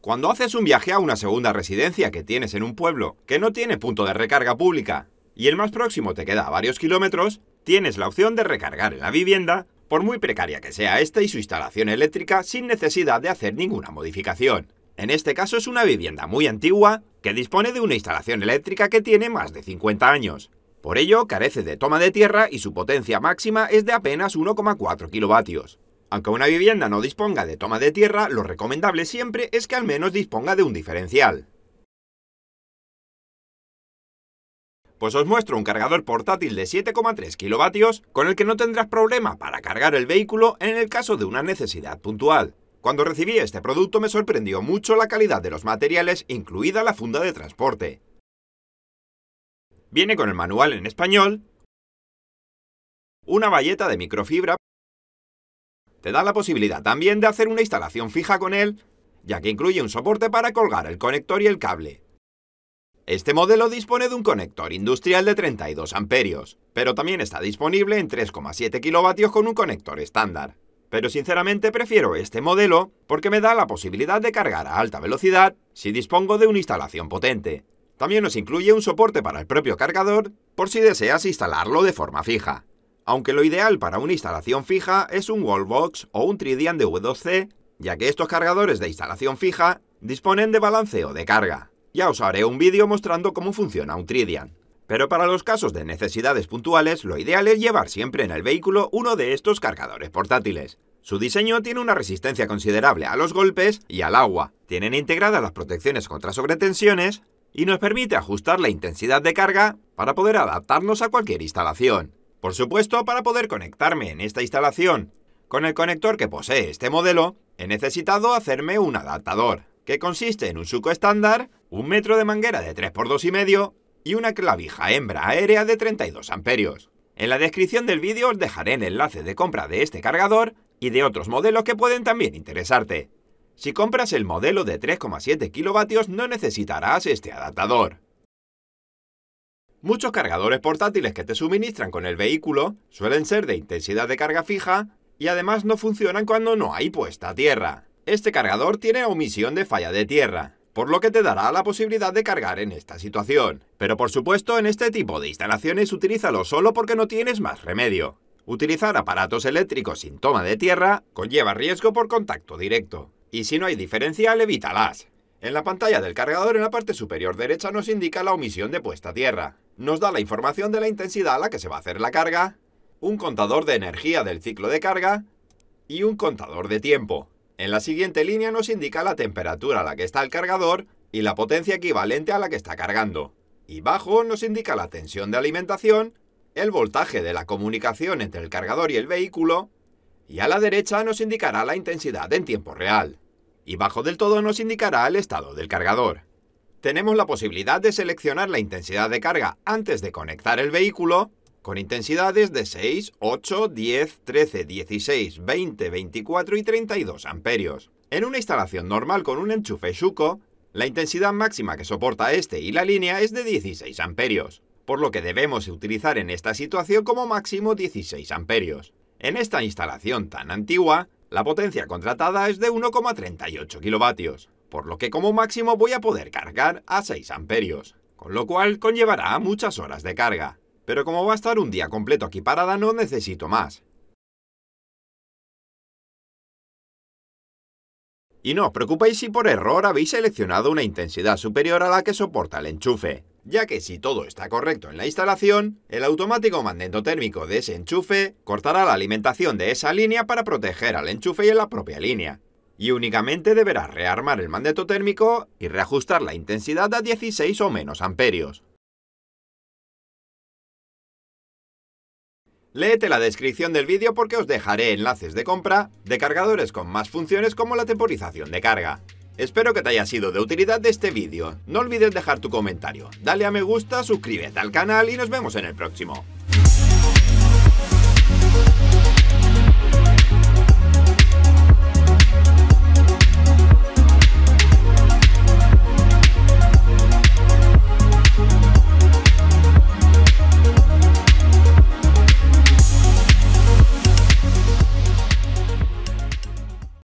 Cuando haces un viaje a una segunda residencia que tienes en un pueblo que no tiene punto de recarga pública y el más próximo te queda a varios kilómetros, tienes la opción de recargar en la vivienda, por muy precaria que sea esta y su instalación eléctrica, sin necesidad de hacer ninguna modificación. En este caso es una vivienda muy antigua que dispone de una instalación eléctrica que tiene más de 50 años. Por ello, carece de toma de tierra y su potencia máxima es de apenas 1,4 kilovatios. Aunque una vivienda no disponga de toma de tierra, lo recomendable siempre es que al menos disponga de un diferencial. Pues os muestro un cargador portátil de 7,3 kilovatios con el que no tendrás problema para cargar el vehículo en el caso de una necesidad puntual. Cuando recibí este producto me sorprendió mucho la calidad de los materiales, incluida la funda de transporte. Viene con el manual en español, una valleta de microfibra te da la posibilidad también de hacer una instalación fija con él, ya que incluye un soporte para colgar el conector y el cable. Este modelo dispone de un conector industrial de 32 amperios, pero también está disponible en 3,7 kilovatios con un conector estándar. Pero sinceramente prefiero este modelo porque me da la posibilidad de cargar a alta velocidad si dispongo de una instalación potente. También nos incluye un soporte para el propio cargador por si deseas instalarlo de forma fija aunque lo ideal para una instalación fija es un wallbox o un Tridian de W2C, ya que estos cargadores de instalación fija disponen de balanceo de carga. Ya os haré un vídeo mostrando cómo funciona un Tridian. Pero para los casos de necesidades puntuales, lo ideal es llevar siempre en el vehículo uno de estos cargadores portátiles. Su diseño tiene una resistencia considerable a los golpes y al agua, tienen integradas las protecciones contra sobretensiones y nos permite ajustar la intensidad de carga para poder adaptarnos a cualquier instalación. Por supuesto, para poder conectarme en esta instalación con el conector que posee este modelo, he necesitado hacerme un adaptador, que consiste en un suco estándar, un metro de manguera de 3x2,5 y una clavija hembra aérea de 32 amperios. En la descripción del vídeo os dejaré el enlace de compra de este cargador y de otros modelos que pueden también interesarte. Si compras el modelo de 3,7 kW no necesitarás este adaptador. Muchos cargadores portátiles que te suministran con el vehículo suelen ser de intensidad de carga fija y además no funcionan cuando no hay puesta a tierra. Este cargador tiene omisión de falla de tierra, por lo que te dará la posibilidad de cargar en esta situación. Pero por supuesto, en este tipo de instalaciones utilízalo solo porque no tienes más remedio. Utilizar aparatos eléctricos sin toma de tierra conlleva riesgo por contacto directo. Y si no hay diferencial, evítalas. En la pantalla del cargador en la parte superior derecha nos indica la omisión de puesta a tierra nos da la información de la intensidad a la que se va a hacer la carga, un contador de energía del ciclo de carga y un contador de tiempo. En la siguiente línea nos indica la temperatura a la que está el cargador y la potencia equivalente a la que está cargando. Y bajo nos indica la tensión de alimentación, el voltaje de la comunicación entre el cargador y el vehículo, y a la derecha nos indicará la intensidad en tiempo real. Y bajo del todo nos indicará el estado del cargador tenemos la posibilidad de seleccionar la intensidad de carga antes de conectar el vehículo con intensidades de 6, 8, 10, 13, 16, 20, 24 y 32 amperios. En una instalación normal con un enchufe Schuko la intensidad máxima que soporta este y la línea es de 16 amperios, por lo que debemos utilizar en esta situación como máximo 16 amperios. En esta instalación tan antigua, la potencia contratada es de 1,38 kilovatios por lo que como máximo voy a poder cargar a 6 amperios, con lo cual conllevará muchas horas de carga. Pero como va a estar un día completo aquí parada no necesito más. Y no os preocupéis si por error habéis seleccionado una intensidad superior a la que soporta el enchufe, ya que si todo está correcto en la instalación, el automático térmico de ese enchufe cortará la alimentación de esa línea para proteger al enchufe y a la propia línea, y únicamente deberás rearmar el mandato térmico y reajustar la intensidad a 16 o menos amperios. Léete la descripción del vídeo porque os dejaré enlaces de compra de cargadores con más funciones como la temporización de carga. Espero que te haya sido de utilidad este vídeo. No olvides dejar tu comentario, dale a me gusta, suscríbete al canal y nos vemos en el próximo.